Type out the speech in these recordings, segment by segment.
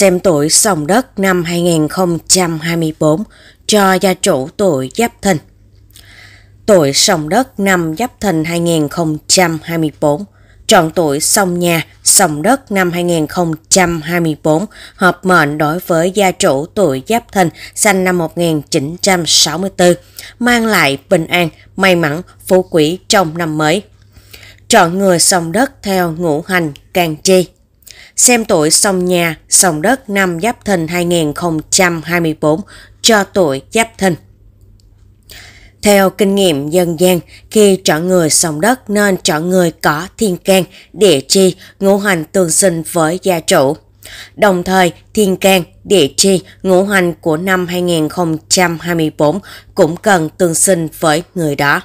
xem tuổi sòng đất năm 2024 cho gia chủ tuổi Giáp Thìn. Tuổi sòng đất năm Giáp Thìn 2024 chọn tuổi sông nhà, sông đất năm 2024, hợp mệnh đối với gia chủ tuổi Giáp Thìn sinh năm 1964, mang lại bình an, may mắn, phú quý trong năm mới. Chọn người sông đất theo ngũ hành can chi xem tuổi sông nhà, sông đất năm Giáp Thìn 2024 cho tuổi Giáp Thìn. Theo kinh nghiệm dân gian, khi chọn người sòng đất nên chọn người có thiên can, địa chi, ngũ hành tương sinh với gia chủ Đồng thời, thiên can, địa chi, ngũ hành của năm 2024 cũng cần tương sinh với người đó.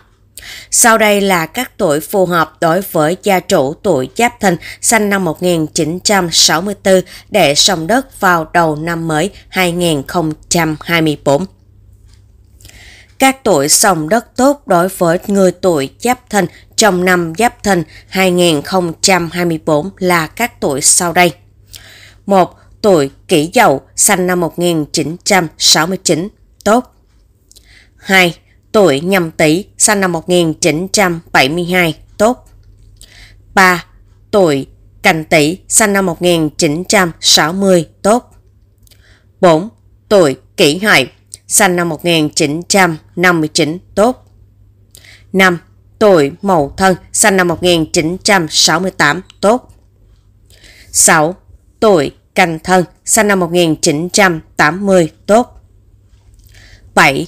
Sau đây là các tuổi phù hợp đối với gia chủ tuổi Giáp Thìn sinh năm 1964 để sông đất vào đầu năm mới 2024. Các tuổi sông đất tốt đối với người tuổi Giáp Thìn trong năm Giáp Thìn 2024 là các tuổi sau đây. 1. Tuổi Kỷ Dậu sinh năm 1969 tốt. 2 tuổi nhâm tý, sinh năm 1972, tốt. 3. Tuổi canh tý, sinh năm 1960, tốt. 4. Tuổi kỷ hợi, sinh năm 1959, tốt. 5. Tuổi mậu thân, sinh năm 1968, tốt. 6. Tuổi canh thân, sinh năm 1980, tốt. 7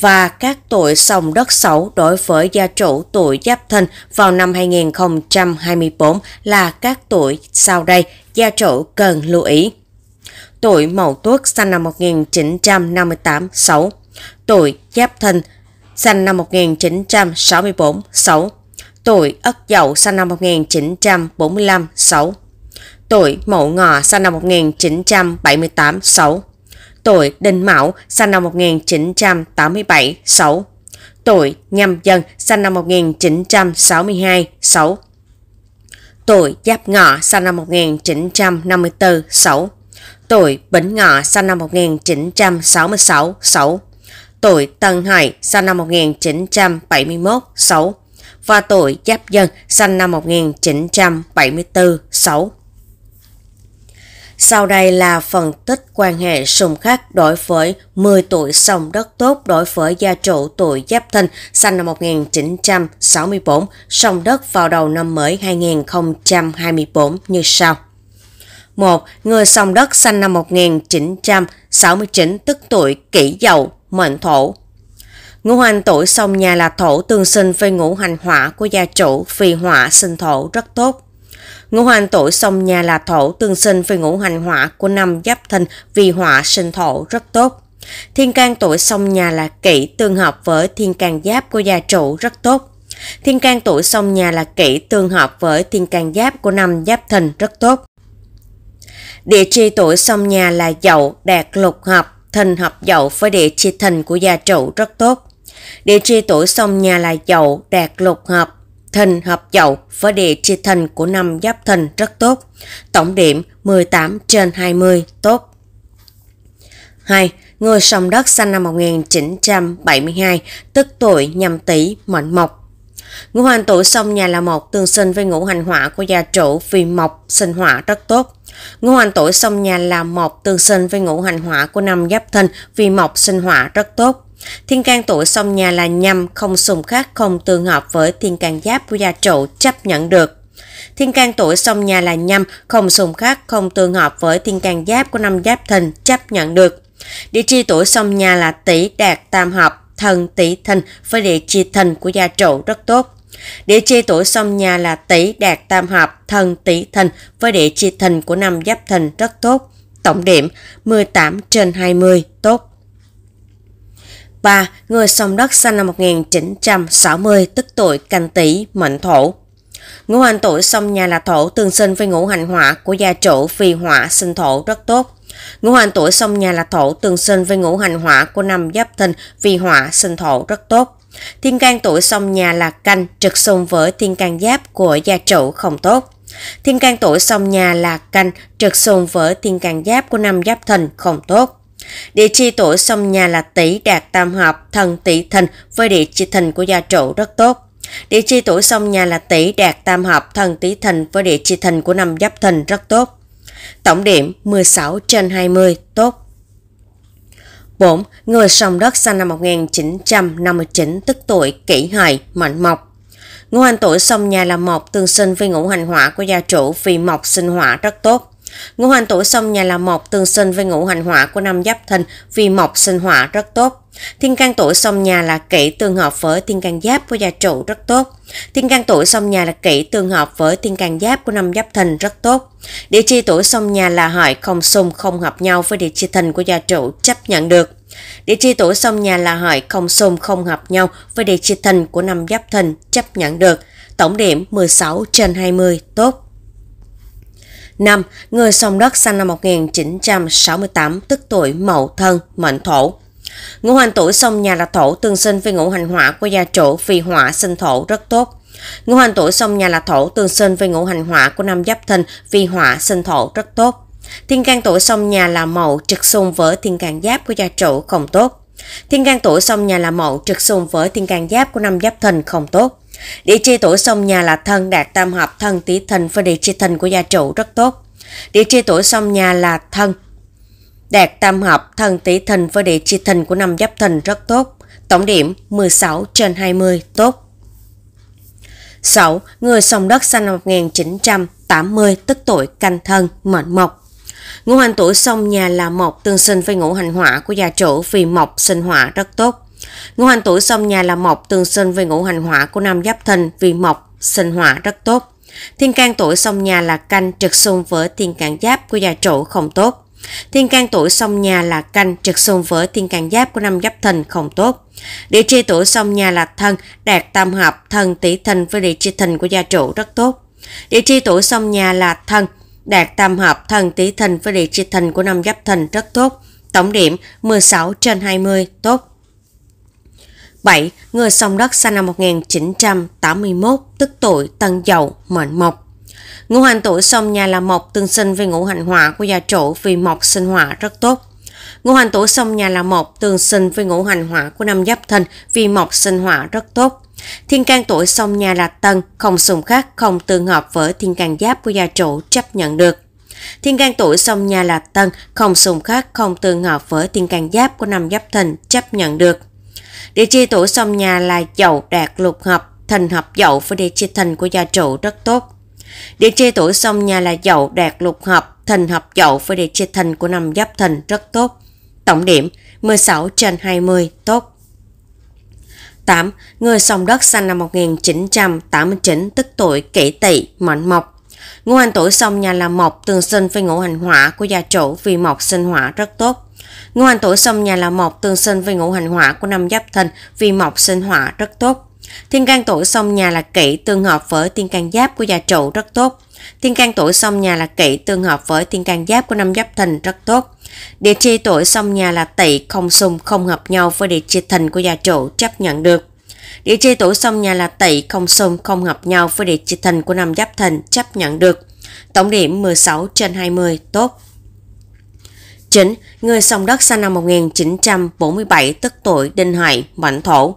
và các tội sòng đất xấu đối với gia chủ tuổi Giáp Thìn vào năm 2024 là các tuổi sau đây gia chủ cần lưu ý. Tuổi Mậu Tuất sinh năm 1958 6, tuổi Giáp Thìn sinh năm 1964 6, tuổi Ất Dậu sinh năm 1945 6, tuổi Mậu Ngọ sinh năm 1978 6 Tội Đình Mão, sinh năm 1987, 6. Tội Nhâm dân sinh năm 1962, 6. Tội Giáp Ngọ, sinh năm 1954, 6. Tội Bính Ngọ, sinh năm 1966, 6. Tội Tân Hợi, sinh năm 1971, 6 và tội Giáp Dân sinh năm 1974, 6. Sau đây là phân tích quan hệ sùng khắc đối với 10 tuổi sông đất tốt đối với gia chủ tuổi Giáp Thìn sinh năm 1964, sông đất vào đầu năm mới 2024 như sau. 1. Người sông đất sinh năm 1969, tức tuổi kỷ dậu, mệnh thổ, Ngũ hành tuổi sông nhà là thổ tương sinh với ngũ hành hỏa của gia chủ vì hỏa sinh thổ rất tốt. Ngũ hành tuổi sông nhà là thổ tương sinh với ngũ hành hỏa của năm giáp thìn vì hỏa sinh thổ rất tốt. Thiên can tuổi sông nhà là kỷ tương hợp với thiên can giáp của gia chủ rất tốt. Thiên can tuổi sông nhà là kỷ tương hợp với thiên can giáp của năm giáp thìn rất tốt. Địa chi tuổi sông nhà là dậu đạt lục hợp, thìn hợp dậu với địa chi thìn của gia chủ rất tốt. Địa chi tuổi sông nhà là dậu đạt lục hợp, thìn hợp dậu với địa chi thìn của năm giáp thìn rất tốt. Tổng điểm 18 trên 20 tốt. 2. Người sông đất sinh năm 1972, tức tuổi nhâm tý mệnh mộc. Ngũ hành tuổi sông nhà là một tương sinh với ngũ hành hỏa của gia chủ vì mộc sinh hỏa rất tốt. Ngũ hành tuổi sông nhà là một tương sinh với ngũ hành hỏa của năm giáp thìn vì mộc sinh hỏa rất tốt. Thiên can tuổi song nhà là nhằm không xung khắc không tương hợp với thiên can giáp của gia chủ chấp nhận được. Thiên can tuổi song nhà là nhằm không xung khắc không tương hợp với thiên can giáp của năm giáp thìn chấp nhận được. Địa chi tuổi song nhà là tỷ đạt tam hợp thần tỷ thìn với địa chi thìn của gia chủ rất tốt. Địa chi tuổi song nhà là tỷ đạt tam hợp thần tỷ thìn với địa chi thìn của năm giáp thìn rất tốt. Tổng điểm 18 trên 20 tốt. 3. Người sông đất sinh năm 1960, tức tuổi canh tý, mệnh thổ. Ngũ hành tuổi sông nhà là thổ tương sinh với ngũ hành hỏa của gia chủ vì hỏa sinh thổ rất tốt. Ngũ hành tuổi sông nhà là thổ tương sinh với ngũ hành hỏa của năm giáp thìn vì hỏa sinh thổ rất tốt. Thiên can tuổi sông nhà là canh trực xung với thiên can giáp của gia chủ không tốt. Thiên can tuổi sông nhà là canh trực xung với thiên can giáp của năm giáp thìn không tốt. Địa chi tuổi sông nhà là tỷ đạt tam hợp thần tỷ thìn với địa chi thìn của gia chủ rất tốt. Địa chi tuổi sông nhà là tỷ đạt tam hợp thần tỷ thìn với địa chi thìn của năm giáp thìn rất tốt. Tổng điểm 16 trên 20 tốt. 4. Người sông đất sinh năm 1959 tức tuổi kỷ hợi mệnh mộc. Ngũ hành tuổi sông nhà là mộc tương sinh với ngũ hành hỏa của gia chủ vì mộc sinh hỏa rất tốt. Ngũ hành tuổi xông nhà là một tương sinh với ngũ hành hỏa của năm giáp thìn vì mộc sinh hỏa rất tốt. Thiên can tuổi xông nhà là kỷ tương hợp với thiên can giáp của gia chủ rất tốt. Thiên can tuổi xông nhà là kỷ tương hợp với thiên can giáp của năm giáp thìn rất tốt. Địa chi tuổi xông nhà là hợi không xung không hợp nhau với địa chi thìn của gia chủ chấp nhận được. Địa chi tuổi xông nhà là hợi không xung không hợp nhau với địa chi thìn của năm giáp thìn chấp nhận được. Tổng điểm 16 trên 20 tốt. 5. Người sông đất sinh năm 1968, tức tuổi Mậu Thân, mệnh Thổ. Ngũ hành tuổi sông nhà là Thổ, tương sinh với ngũ hành hỏa của gia chủ vì hỏa sinh Thổ rất tốt. Ngũ hành tuổi sông nhà là Thổ, tương sinh với ngũ hành hỏa của năm Giáp Thìn vì hỏa sinh Thổ rất tốt. Thiên can tuổi sông nhà là Mậu trực xung với thiên can giáp của gia chủ không tốt. Thiên can tuổi sông nhà là Mậu trực xung với thiên can giáp của năm Giáp Thìn không tốt. Địa chi tuổi sông nhà là thân đạt tam hợp thân tỷ thần với địa chi thần của gia chủ rất tốt. Địa chi tuổi sông nhà là thân đạt tam hợp thân tỷ thần với địa chi thần của năm giáp thần rất tốt. Tổng điểm 16 trên 20 tốt. 6. Người sông đất sinh năm 1980, tức tuổi canh thân, mệnh mộc. Ngũ hành tuổi sông nhà là mộc tương sinh với ngũ hành hỏa của gia chủ vì mộc sinh hỏa rất tốt. Ngũ hành tuổi sông nhà là mộc tương sinh với ngũ hành hỏa của năm giáp thìn vì mộc sinh hỏa rất tốt. Thiên can tuổi sông nhà là canh trực xung với thiên can giáp của gia chủ không tốt. Thiên can tuổi sông nhà là canh trực xung với thiên can giáp của năm giáp thìn không tốt. Địa chi tuổi sông nhà là thân, đạt tam hợp thân tỷ thìn với địa chi thìn của gia chủ rất tốt. Địa chi tuổi sông nhà là thân, đạt tam hợp thân tỷ thìn với địa chi thìn của năm giáp thìn rất tốt. Tổng điểm 16 trên 20 tốt. 7. Người sông đất sinh năm 1981, tức tuổi Tân Dậu, mệnh Mộc. Ngũ hành tuổi sông nhà là Mộc tương sinh với ngũ hành hỏa của gia chủ vì Mộc sinh hỏa rất tốt. Ngũ hành tuổi sông nhà là Mộc tương sinh với ngũ hành hỏa của năm Giáp Thìn vì Mộc sinh hỏa rất tốt. Thiên can tuổi sông nhà là Tân, không xung khắc, không tương hợp với thiên can giáp của gia chủ chấp nhận được. Thiên can tuổi sông nhà là Tân, không xung khắc, không tương hợp với thiên can giáp của năm Giáp Thìn chấp nhận được. Địa chi tủ sông nhà là dậu đạt lục hợp, thành hợp dậu với địa chi thành của gia chủ rất tốt. Địa chi tủ sông nhà là dậu đạt lục hợp, thành hợp dậu với địa chi thành của năm giáp thành rất tốt. Tổng điểm 16 trên 20 tốt. 8. Người sông đất sinh năm 1989 tức tuổi kỷ tỵ, mệnh mộc, Ngũ hành tuổi sông nhà là mộc, tương sinh với ngũ hành hỏa của gia chủ vì mộc sinh hỏa rất tốt. Ngũ hành tuổi sông nhà là mộc, tương sinh với ngũ hành hỏa của năm giáp thìn vì mộc sinh hỏa rất tốt. Thiên can tuổi sông nhà là kỷ tương hợp với thiên can giáp của gia chủ rất tốt. Thiên can tuổi sông nhà là kỷ tương hợp với thiên can giáp của năm giáp thìn rất tốt. Địa chi tuổi sông nhà là tỵ không xung không hợp nhau với địa chi thìn của gia chủ chấp nhận được. Địa chi tuổi sông nhà là tỵ không xung không hợp nhau với địa chi thìn của năm giáp thìn chấp nhận được. Tổng điểm 16 trên 20 tốt. 9. Người sông đất sinh năm 1947 tức tuổi Đinh Hợi, mệnh thổ.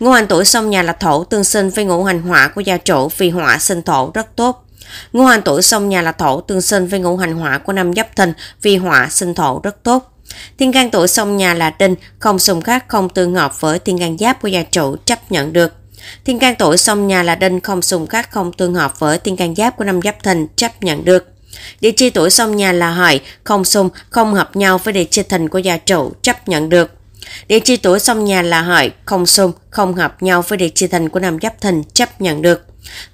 Ngũ hành tuổi sông nhà là thổ tương sinh với ngũ hành hỏa của gia chủ vì hỏa sinh thổ rất tốt. Ngũ hành tuổi sông nhà là thổ tương sinh với ngũ hành hỏa của năm giáp thìn vì hỏa sinh thổ rất tốt. Thiên can tuổi sông nhà là đinh, không xung khắc, không tương hợp với thiên can giáp của gia chủ chấp nhận được. Thiên can tuổi sông nhà là đinh, không xung khắc, không tương hợp với thiên can giáp của năm giáp thìn chấp nhận được. Địa chi tuổi sông nhà là hợi, không xung, không hợp nhau với địa chi thìn của gia chủ chấp nhận được. Địa chi tuổi sông nhà là hợi, không xung, không hợp nhau với địa chi thìn của năm giáp thìn chấp nhận được.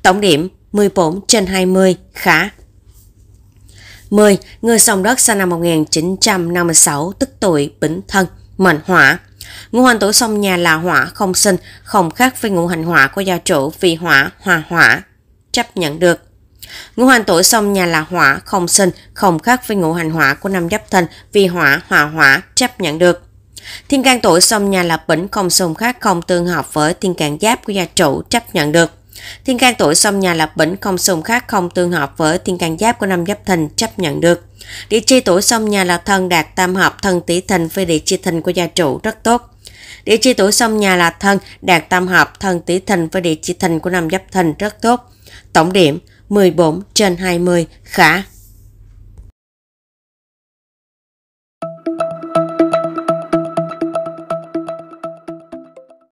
Tổng điểm 14 trên 20 khả. 10. Người sông đất sinh năm 1956, tức tuổi Bính Thân, mệnh hỏa. Ngũ hành tuổi sông nhà là hỏa không sinh, không khác với ngũ hành hỏa của gia chủ vì hỏa, hòa hỏa, chấp nhận được. Ngũ hành tuổi sông nhà là hỏa không sinh, không khác với ngũ hành hỏa của năm giáp thân vì hỏa, hòa hỏa, chấp nhận được. Thiên can tuổi sông nhà là bỉnh không xung khác không tương hợp với thiên can giáp của gia chủ chấp nhận được. Thiên can tuổi song nhà lập bỉnh không xung khắc không tương hợp với thiên can giáp của năm giáp thìn chấp nhận được. Địa chi tuổi song nhà là thân đạt tam hợp thân tỷ thìn với địa chi thìn của gia chủ rất tốt. Địa chi tuổi song nhà là thân đạt tam hợp thân tỷ thìn với địa chi thìn của năm giáp thìn rất tốt. Tổng điểm 14 trên 20 khả